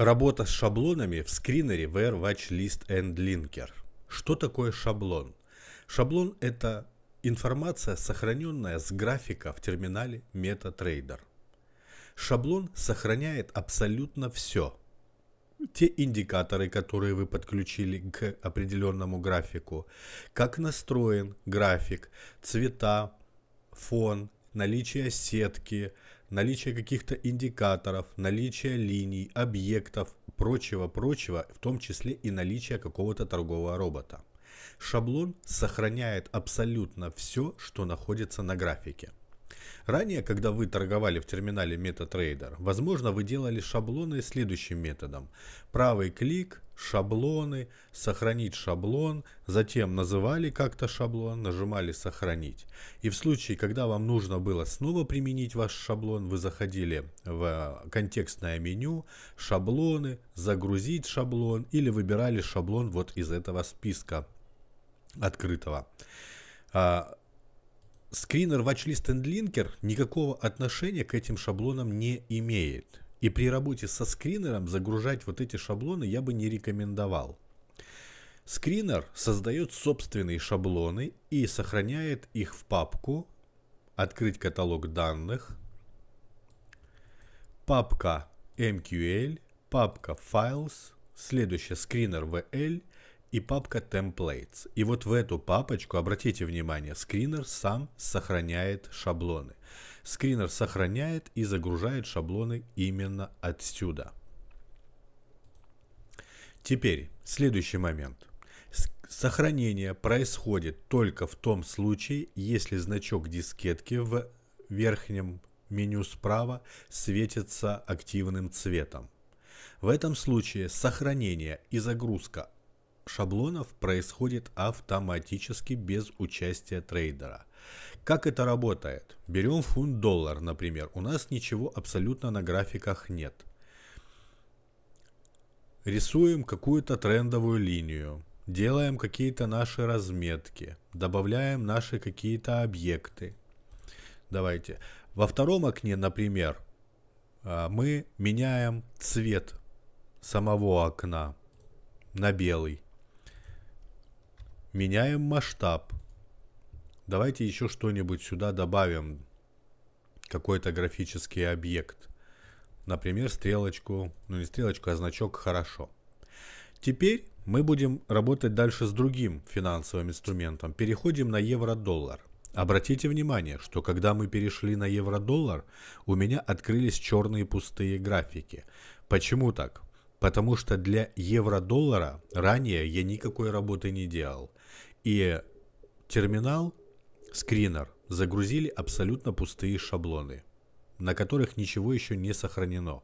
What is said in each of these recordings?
Работа с шаблонами в скринере VR Watch List and Linker. Что такое шаблон? Шаблон – это информация, сохраненная с графика в терминале MetaTrader. Шаблон сохраняет абсолютно все. Те индикаторы, которые вы подключили к определенному графику, как настроен график, цвета, фон, наличие сетки – наличие каких-то индикаторов, наличие линий, объектов, прочего-прочего, в том числе и наличие какого-то торгового робота. Шаблон сохраняет абсолютно все, что находится на графике. Ранее, когда вы торговали в терминале MetaTrader, возможно, вы делали шаблоны следующим методом. Правый клик, шаблоны, сохранить шаблон, затем называли как-то шаблон, нажимали сохранить. И в случае, когда вам нужно было снова применить ваш шаблон, вы заходили в контекстное меню, шаблоны, загрузить шаблон или выбирали шаблон вот из этого списка открытого. А, скринер Watchlist and Linker никакого отношения к этим шаблонам не имеет. И при работе со скринером загружать вот эти шаблоны я бы не рекомендовал. Скринер создает собственные шаблоны и сохраняет их в папку «Открыть каталог данных», папка MQL, папка Files, следующая скринер VL и папка Templates. И вот в эту папочку, обратите внимание, скринер сам сохраняет шаблоны. Скринер сохраняет и загружает шаблоны именно отсюда. Теперь, следующий момент. Сохранение происходит только в том случае, если значок дискетки в верхнем меню справа светится активным цветом. В этом случае сохранение и загрузка шаблонов происходит автоматически без участия трейдера. Как это работает? Берем фунт-доллар, например. У нас ничего абсолютно на графиках нет. Рисуем какую-то трендовую линию. Делаем какие-то наши разметки. Добавляем наши какие-то объекты. Давайте. Во втором окне, например, а, мы меняем цвет самого окна на белый. Меняем масштаб Давайте еще что-нибудь сюда добавим. Какой-то графический объект. Например, стрелочку. Ну не стрелочку, а значок «Хорошо». Теперь мы будем работать дальше с другим финансовым инструментом. Переходим на евро-доллар. Обратите внимание, что когда мы перешли на евро-доллар, у меня открылись черные пустые графики. Почему так? Потому что для евро-доллара ранее я никакой работы не делал. И терминал Скринер. Загрузили абсолютно пустые шаблоны, на которых ничего еще не сохранено.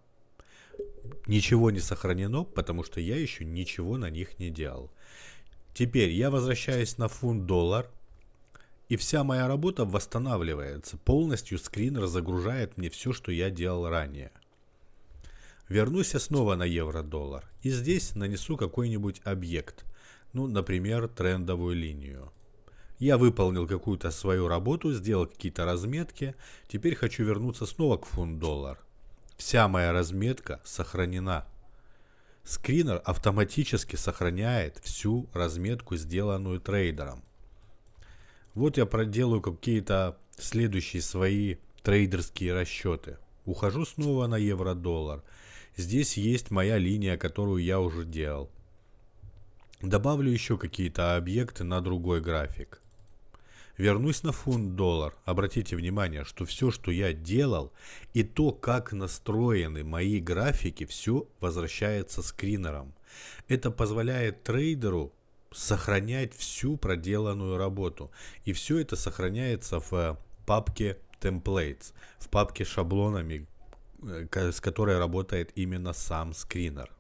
Ничего не сохранено, потому что я еще ничего на них не делал. Теперь я возвращаюсь на фунт-доллар, и вся моя работа восстанавливается. Полностью скринер загружает мне все, что я делал ранее. Вернусь я снова на евро-доллар. И здесь нанесу какой-нибудь объект. Ну, например, трендовую линию. Я выполнил какую-то свою работу, сделал какие-то разметки. Теперь хочу вернуться снова к фунт-доллар. Вся моя разметка сохранена. Скринер автоматически сохраняет всю разметку, сделанную трейдером. Вот я проделаю какие-то следующие свои трейдерские расчеты. Ухожу снова на евро-доллар. Здесь есть моя линия, которую я уже делал. Добавлю еще какие-то объекты на другой график. Вернусь на фунт-доллар. Обратите внимание, что все, что я делал, и то, как настроены мои графики, все возвращается скринером. Это позволяет трейдеру сохранять всю проделанную работу. И все это сохраняется в э, папке templates, в папке шаблонами, э, с которой работает именно сам скринер.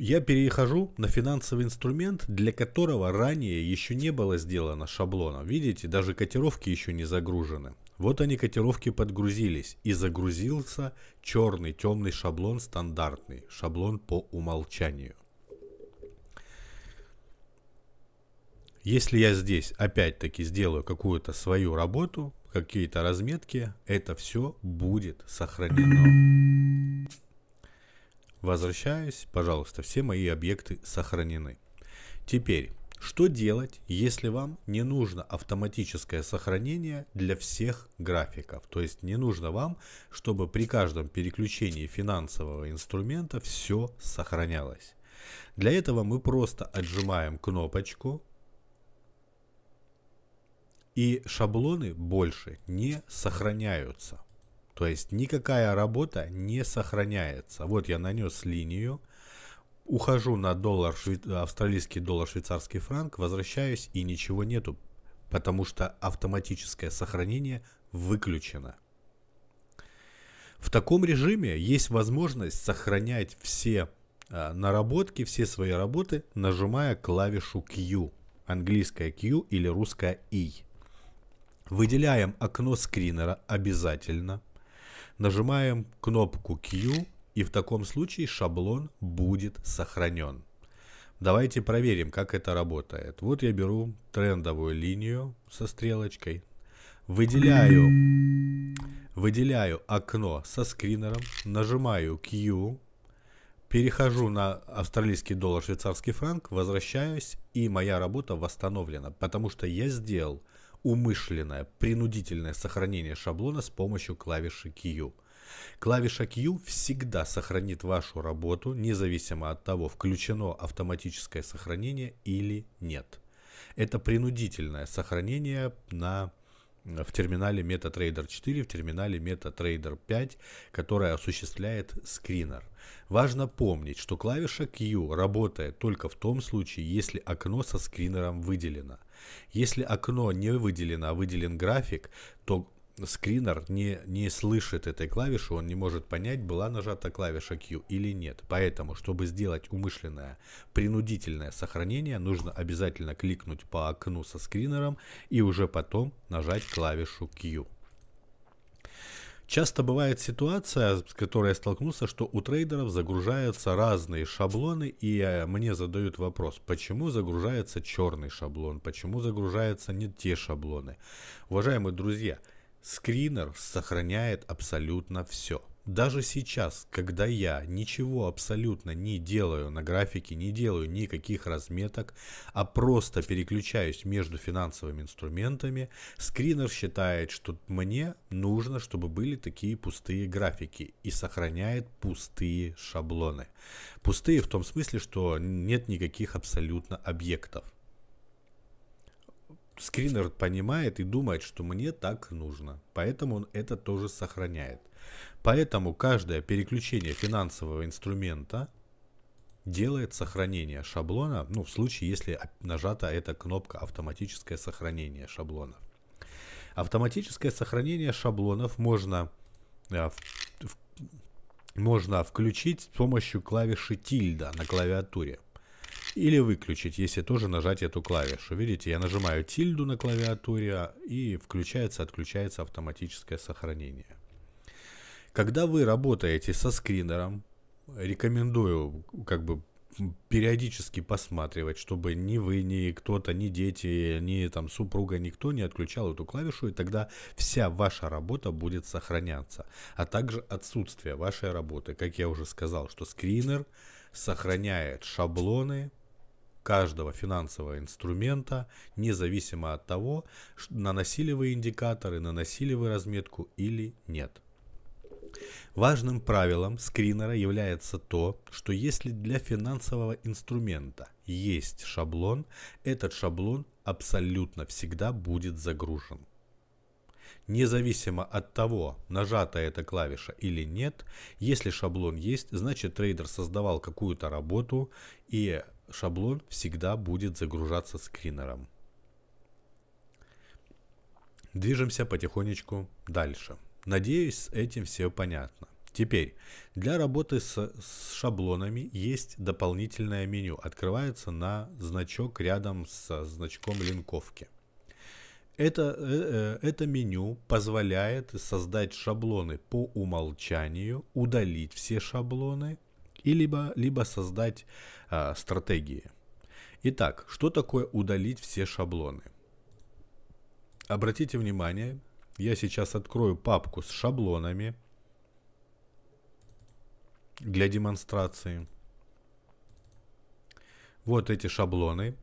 я перехожу на финансовый инструмент, для которого ранее еще не было сделано шаблона. Видите, даже котировки еще не загружены. Вот они котировки подгрузились и загрузился черный темный шаблон стандартный, шаблон по умолчанию. Если я здесь опять-таки сделаю какую-то свою работу, какие-то разметки, это все будет сохранено. Возвращаюсь, пожалуйста, все мои объекты сохранены. Теперь, что делать, если вам не нужно автоматическое сохранение для всех графиков? То есть не нужно вам, чтобы при каждом переключении финансового инструмента все сохранялось. Для этого мы просто отжимаем кнопочку и шаблоны больше не сохраняются. То есть никакая работа не сохраняется. Вот я нанес линию, ухожу на доллар, австралийский доллар, швейцарский франк, возвращаюсь и ничего нету, потому что автоматическое сохранение выключено. В таком режиме есть возможность сохранять все э, наработки, все свои работы, нажимая клавишу Q, английская Q или русская I. Выделяем окно скринера обязательно – Нажимаем кнопку Q и в таком случае шаблон будет сохранен. Давайте проверим, как это работает. Вот я беру трендовую линию со стрелочкой, выделяю, выделяю окно со скринером, нажимаю Q, перехожу на австралийский доллар, швейцарский франк, возвращаюсь и моя работа восстановлена, потому что я сделал умышленное, принудительное сохранение шаблона с помощью клавиши Q. Клавиша Q всегда сохранит вашу работу, независимо от того, включено автоматическое сохранение или нет. Это принудительное сохранение на в терминале MetaTrader 4, в терминале MetaTrader 5, которая осуществляет скринер. Важно помнить, что клавиша Q работает только в том случае, если окно со скринером выделено. Если окно не выделено, а выделен график, то скринер не, не слышит этой клавиши, он не может понять, была нажата клавиша Q или нет. Поэтому, чтобы сделать умышленное принудительное сохранение, нужно обязательно кликнуть по окну со скринером и уже потом нажать клавишу Q. Часто бывает ситуация, с которой я столкнулся, что у трейдеров загружаются разные шаблоны, и э, мне задают вопрос, почему загружается черный шаблон, почему загружаются не те шаблоны. Уважаемые друзья, друзья, Скринер сохраняет абсолютно все. Даже сейчас, когда я ничего абсолютно не делаю на графике, не делаю никаких разметок, а просто переключаюсь между финансовыми инструментами, скринер считает, что мне нужно, чтобы были такие пустые графики и сохраняет пустые шаблоны. Пустые в том смысле, что нет никаких абсолютно объектов скринер понимает и думает, что мне так нужно. Поэтому он это тоже сохраняет. Поэтому каждое переключение финансового инструмента делает сохранение шаблона, ну, в случае, если нажата эта кнопка «Автоматическое сохранение шаблонов». Автоматическое сохранение шаблонов можно, э, можно включить с помощью клавиши тильда на клавиатуре – или выключить, если тоже нажать эту клавишу. Видите, я нажимаю тильду на клавиатуре а, и включается-отключается автоматическое сохранение. Когда вы работаете со скринером, рекомендую как бы периодически посматривать, чтобы ни вы, ни кто-то, ни дети, ни там супруга, никто не отключал эту клавишу, и тогда вся ваша работа будет сохраняться, а также отсутствие вашей работы. Как я уже сказал, что скринер сохраняет шаблоны, каждого финансового инструмента, независимо от того, наносили вы индикаторы, наносили вы разметку или нет. Важным правилом скринера является то, что если для финансового инструмента есть шаблон, этот шаблон абсолютно всегда будет загружен. Независимо от того, нажата эта клавиша или нет, если шаблон есть, значит трейдер создавал какую-то работу и шаблон всегда будет загружаться скринером. Движемся потихонечку дальше. Надеюсь, с этим все понятно. Теперь, для работы с, с шаблонами есть дополнительное меню. Открывается на значок рядом со значком линковки. Это, э, э, это меню позволяет создать шаблоны по умолчанию, удалить все шаблоны – и либо, либо создать а, стратегии. Итак, что такое удалить все шаблоны? Обратите внимание, я сейчас открою папку с шаблонами для демонстрации. Вот эти шаблоны.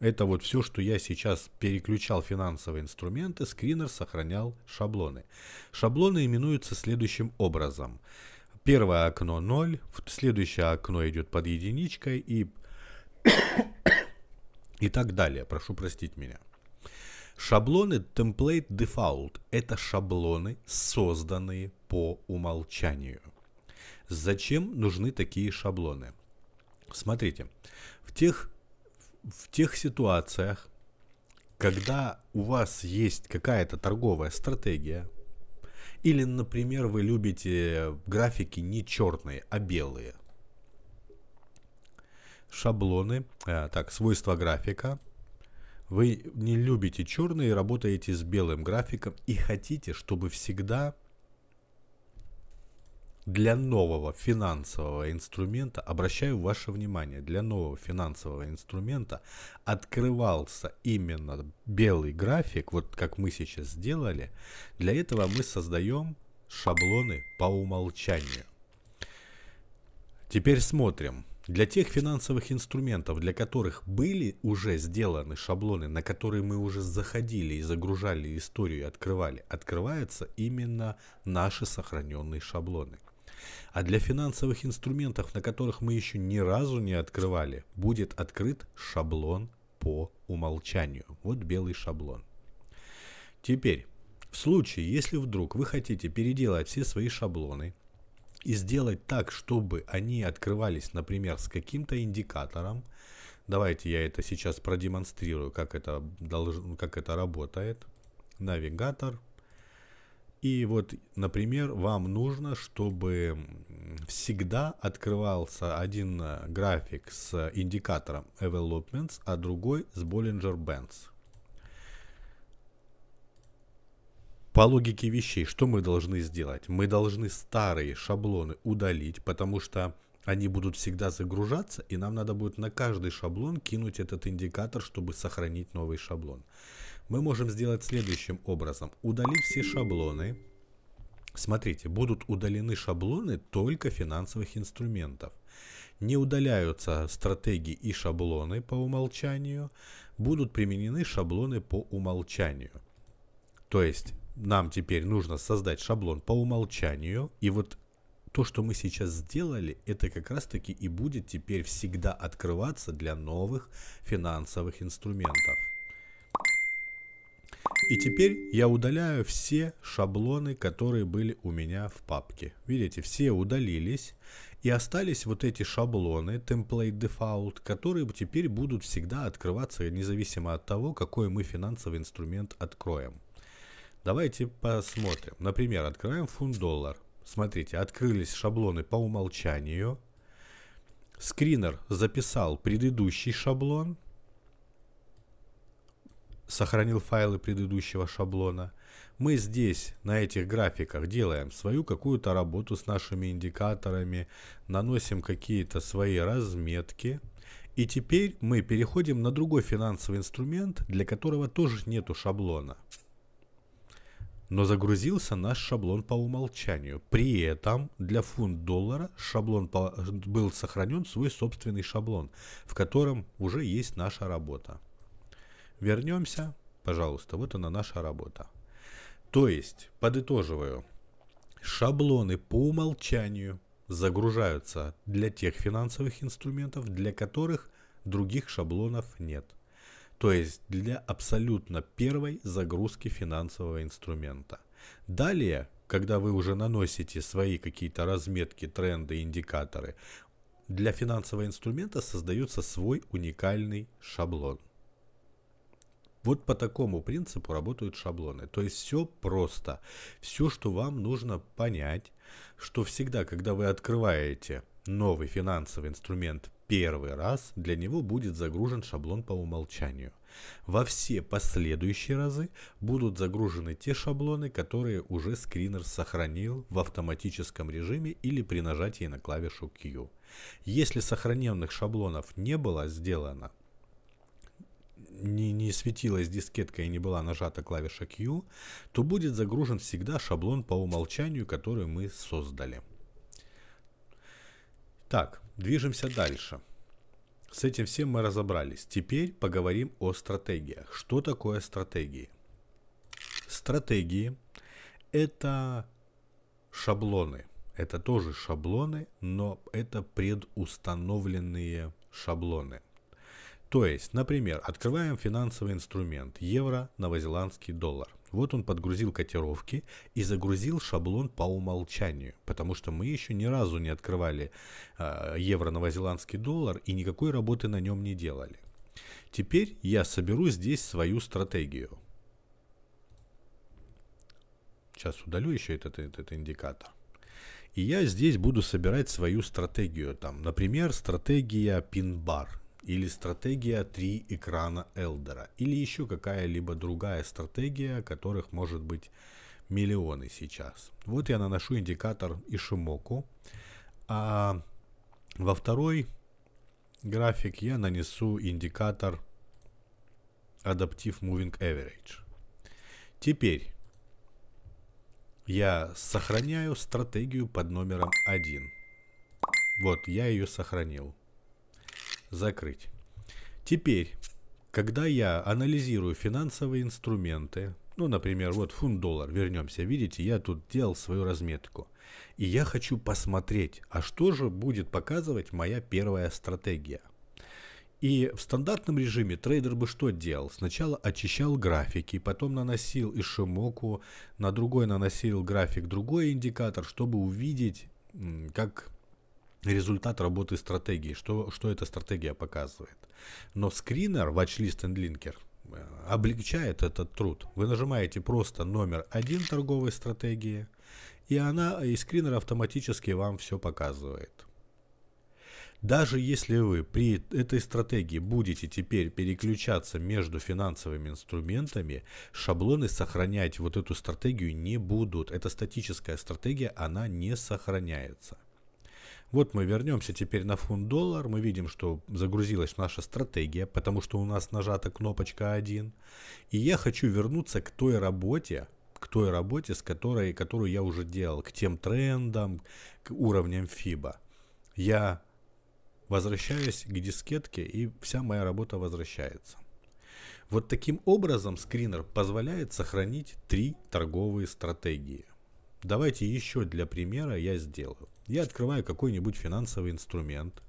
Это вот все, что я сейчас переключал финансовые инструменты, скринер сохранял шаблоны. Шаблоны именуются следующим образом – первое окно 0, следующее окно идет под единичкой и, и так далее. Прошу простить меня. Шаблоны Template Default – это шаблоны, созданные по умолчанию. Зачем нужны такие шаблоны? Смотрите, в тех, в тех ситуациях, когда у вас есть какая-то торговая стратегия, или, например, вы любите графики не черные, а белые. Шаблоны. Э, так, свойства графика. Вы не любите черные, работаете с белым графиком и хотите, чтобы всегда для нового финансового инструмента, обращаю ваше внимание, для нового финансового инструмента открывался именно белый график, вот как мы сейчас сделали. Для этого мы создаем шаблоны по умолчанию. Теперь смотрим. Для тех финансовых инструментов, для которых были уже сделаны шаблоны, на которые мы уже заходили и загружали историю и открывали, открываются именно наши сохраненные шаблоны. А для финансовых инструментов, на которых мы еще ни разу не открывали, будет открыт шаблон по умолчанию. Вот белый шаблон. Теперь, в случае, если вдруг вы хотите переделать все свои шаблоны и сделать так, чтобы они открывались, например, с каким-то индикатором, давайте я это сейчас продемонстрирую, как это, долж... как это работает. Навигатор – и вот, например, вам нужно, чтобы всегда открывался один э, график с индикатором Developments, а другой с Bollinger Bands. По логике вещей, что мы должны сделать? Мы должны старые шаблоны удалить, потому что они будут всегда загружаться, и нам надо будет на каждый шаблон кинуть этот индикатор, чтобы сохранить новый шаблон мы можем сделать следующим образом. Удалить все шаблоны. Смотрите, будут удалены шаблоны только финансовых инструментов. Не удаляются стратегии и шаблоны по умолчанию. Будут применены шаблоны по умолчанию. То есть нам теперь нужно создать шаблон по умолчанию. И вот то, что мы сейчас сделали, это как раз таки и будет теперь всегда открываться для новых финансовых инструментов. И теперь я удаляю все шаблоны, которые были у меня в папке. Видите, все удалились. И остались вот эти шаблоны, template default, которые теперь будут всегда открываться независимо от того, какой мы финансовый инструмент откроем. Давайте посмотрим. Например, открываем фунт доллар. Смотрите, открылись шаблоны по умолчанию. Скринер записал предыдущий шаблон, сохранил файлы предыдущего шаблона. Мы здесь, на этих графиках, делаем свою какую-то работу с нашими индикаторами, наносим какие-то свои разметки. И теперь мы переходим на другой финансовый инструмент, для которого тоже нету шаблона. Но загрузился наш шаблон по умолчанию. При этом для фунт-доллара шаблон был сохранен свой собственный шаблон, в котором уже есть наша работа. Вернемся, пожалуйста, вот она наша работа. То есть, подытоживаю, шаблоны по умолчанию загружаются для тех финансовых инструментов, для которых других шаблонов нет. То есть для абсолютно первой загрузки финансового инструмента. Далее, когда вы уже наносите свои какие-то разметки, тренды, индикаторы, для финансового инструмента создается свой уникальный шаблон – вот по такому принципу работают шаблоны. То есть все просто. Все, что вам нужно понять, что всегда, когда вы открываете новый финансовый инструмент первый раз, для него будет загружен шаблон по умолчанию. Во все последующие разы будут загружены те шаблоны, которые уже скринер сохранил в автоматическом режиме или при нажатии на клавишу Q. Если сохраненных шаблонов не было сделано, не, не светилась дискетка и не была нажата клавиша Q, то будет загружен всегда шаблон по умолчанию, который мы создали. Так, движемся дальше. С этим всем мы разобрались. Теперь поговорим о стратегиях. Что такое стратегии? Стратегии – это шаблоны. Это тоже шаблоны, но это предустановленные шаблоны – то есть, например, открываем финансовый инструмент евро, новозеландский доллар. Вот он подгрузил котировки и загрузил шаблон по умолчанию, потому что мы еще ни разу не открывали э, евро-новозеландский доллар и никакой работы на нем не делали. Теперь я соберу здесь свою стратегию. Сейчас удалю еще этот, этот, этот индикатор. И я здесь буду собирать свою стратегию. Там, например, стратегия пин-бар или стратегия 3 экрана Элдера, или еще какая-либо другая стратегия, которых может быть миллионы сейчас. Вот я наношу индикатор Ишимоку, а во второй график я нанесу индикатор Adaptive Moving Average. Теперь я сохраняю стратегию под номером 1. Вот, я ее сохранил закрыть. Теперь, когда я анализирую финансовые инструменты, ну, например, вот фунт-доллар, вернемся, видите, я тут делал свою разметку. И я хочу посмотреть, а что же будет показывать моя первая стратегия. И в стандартном режиме трейдер бы что делал? Сначала очищал графики, потом наносил и шимоку, на другой наносил график другой индикатор, чтобы увидеть, как результат работы стратегии, что, что эта стратегия показывает. Но скринер, watchlist and linker, э, облегчает этот труд. Вы нажимаете просто номер один торговой стратегии, и она, и скринер автоматически вам все показывает. Даже если вы при этой стратегии будете теперь переключаться между финансовыми инструментами, шаблоны сохранять вот эту стратегию не будут. Это статическая стратегия, она не сохраняется. Вот мы вернемся теперь на фунт-доллар. Мы видим, что загрузилась наша стратегия, потому что у нас нажата кнопочка 1. И я хочу вернуться к той работе, к той работе, с которой, которую я уже делал, к тем трендам, к уровням FIBA. Я возвращаюсь к дискетке, и вся моя работа возвращается. Вот таким образом скринер позволяет сохранить три торговые стратегии. Давайте еще для примера я сделаю. Я открываю какой-нибудь финансовый инструмент,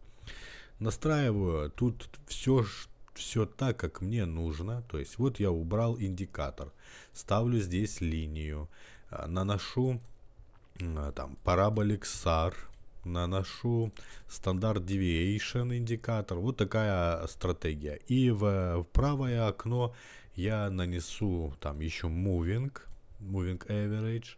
настраиваю тут все, все так, как мне нужно. То есть вот я убрал индикатор, ставлю здесь линию, а, наношу там параболик SAR, наношу стандарт deviation индикатор. Вот такая стратегия. И в, в правое окно я нанесу там еще moving, moving average.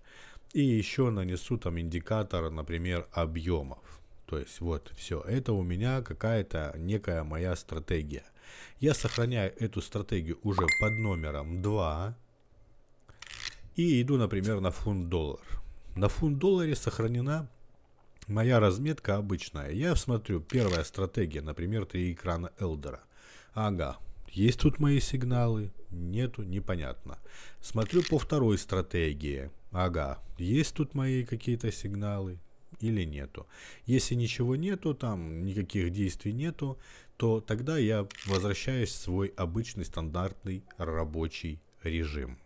И еще нанесу там индикатор, например, объемов. То есть вот все, это у меня какая-то некая моя стратегия. Я сохраняю эту стратегию уже под номером 2 и иду, например, на фунт-доллар. На фунт-долларе сохранена моя разметка обычная. Я смотрю, первая стратегия, например, три экрана Элдера. Ага, есть тут мои сигналы? Нету, непонятно. Смотрю по второй стратегии ага, есть тут мои какие-то сигналы или нету. Если ничего нету, там никаких действий нету, то тогда я возвращаюсь в свой обычный стандартный рабочий режим.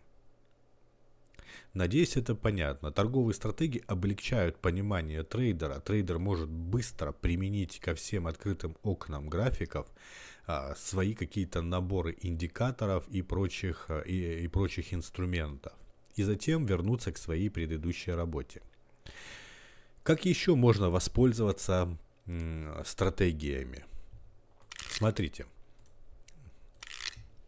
Надеюсь, это понятно. Торговые стратегии облегчают понимание трейдера. Трейдер может быстро применить ко всем открытым окнам графиков а, свои какие-то наборы индикаторов и прочих, э, и, и прочих инструментов и затем вернуться к своей предыдущей работе. Как еще можно воспользоваться стратегиями? Смотрите.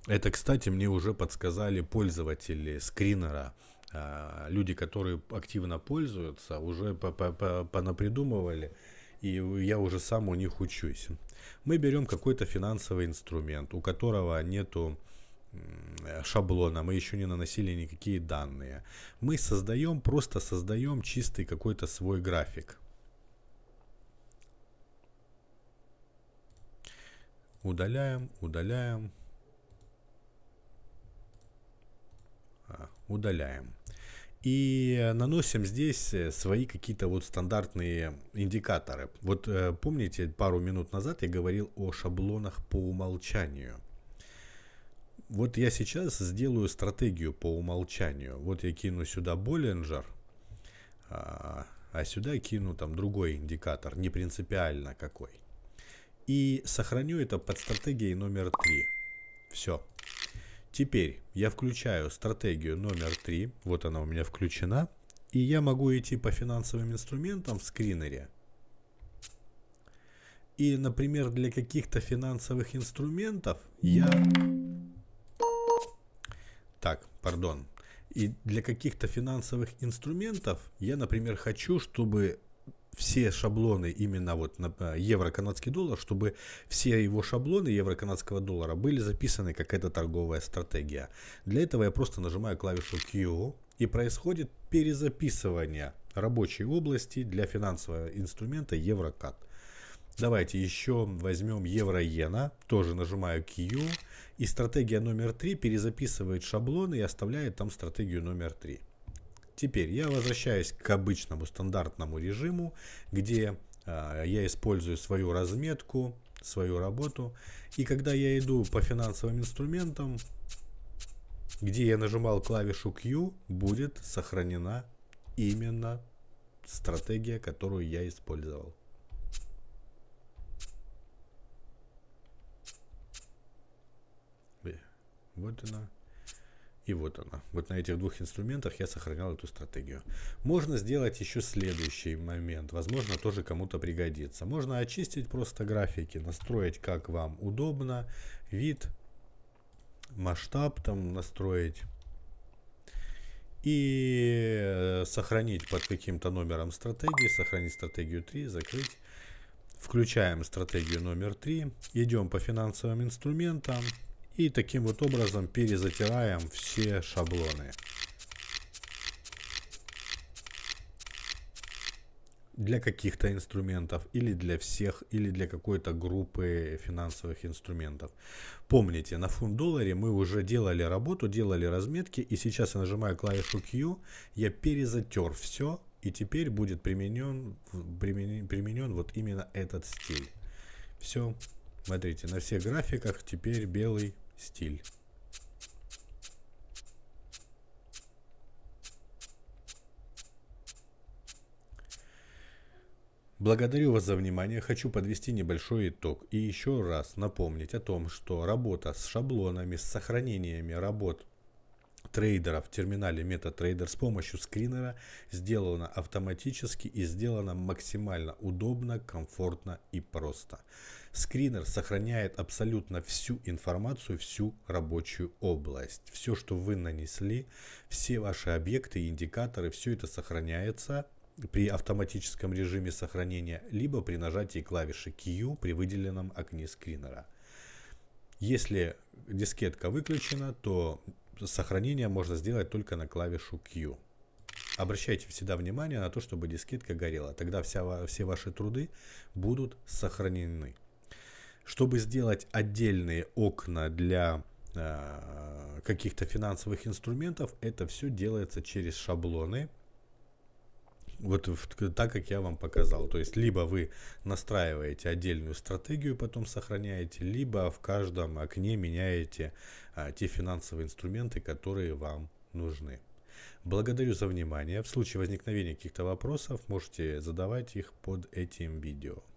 Это, кстати, мне уже подсказали пользователи скринера. А, люди, которые активно пользуются, уже понапридумывали, и я уже сам у них учусь. Мы берем какой-то финансовый инструмент, у которого нету Э, шаблона, мы еще не наносили никакие данные. Мы создаем, просто создаем чистый какой-то свой график. Удаляем, удаляем. А, удаляем. И наносим здесь э, свои какие-то вот стандартные индикаторы. Вот э, помните, пару минут назад я говорил о шаблонах по умолчанию вот я сейчас сделаю стратегию по умолчанию. Вот я кину сюда Боллинджер, а, а сюда кину там другой индикатор, не принципиально какой. И сохраню это под стратегией номер 3. Все. Теперь я включаю стратегию номер 3. Вот она у меня включена. И я могу идти по финансовым инструментам в скринере. И, например, для каких-то финансовых инструментов я так, пардон. И для каких-то финансовых инструментов я, например, хочу, чтобы все шаблоны именно вот на э, евро-канадский доллар, чтобы все его шаблоны евро-канадского доллара были записаны как эта торговая стратегия. Для этого я просто нажимаю клавишу Q и происходит перезаписывание рабочей области для финансового инструмента Евро-Кад. Давайте еще возьмем евро-иена, тоже нажимаю Q. И стратегия номер 3 перезаписывает шаблон и оставляет там стратегию номер 3. Теперь я возвращаюсь к обычному стандартному режиму, где э, я использую свою разметку, свою работу. И когда я иду по финансовым инструментам, где я нажимал клавишу Q, будет сохранена именно стратегия, которую я использовал. Вот она. И вот она. Вот на этих двух инструментах я сохранял эту стратегию. Можно сделать еще следующий момент. Возможно, тоже кому-то пригодится. Можно очистить просто графики, настроить как вам удобно. Вид, масштаб там настроить. И э, сохранить под каким-то номером стратегии. Сохранить стратегию 3, закрыть. Включаем стратегию номер 3. Идем по финансовым инструментам. И таким вот образом перезатираем все шаблоны. Для каких-то инструментов или для всех, или для какой-то группы финансовых инструментов. Помните, на фунт долларе мы уже делали работу, делали разметки. И сейчас я нажимаю клавишу Q, я перезатер все. И теперь будет применен, применен, применен вот именно этот стиль. Все. Смотрите, на всех графиках теперь белый стиль. Благодарю вас за внимание. Хочу подвести небольшой итог и еще раз напомнить о том, что работа с шаблонами, с сохранениями работ трейдера в терминале MetaTrader с помощью скринера сделано автоматически и сделано максимально удобно, комфортно и просто. Скринер сохраняет абсолютно всю информацию, всю рабочую область. Все, что вы нанесли, все ваши объекты, индикаторы, все это сохраняется при автоматическом режиме сохранения, либо при нажатии клавиши Q при выделенном окне скринера. Если дискетка выключена, то сохранение можно сделать только на клавишу Q. Обращайте всегда внимание на то, чтобы дискетка горела. Тогда вся, все ваши труды будут сохранены. Чтобы сделать отдельные окна для э, каких-то финансовых инструментов, это все делается через шаблоны вот так, как я вам показал. То есть, либо вы настраиваете отдельную стратегию, потом сохраняете, либо в каждом окне меняете а, те финансовые инструменты, которые вам нужны. Благодарю за внимание. В случае возникновения каких-то вопросов можете задавать их под этим видео.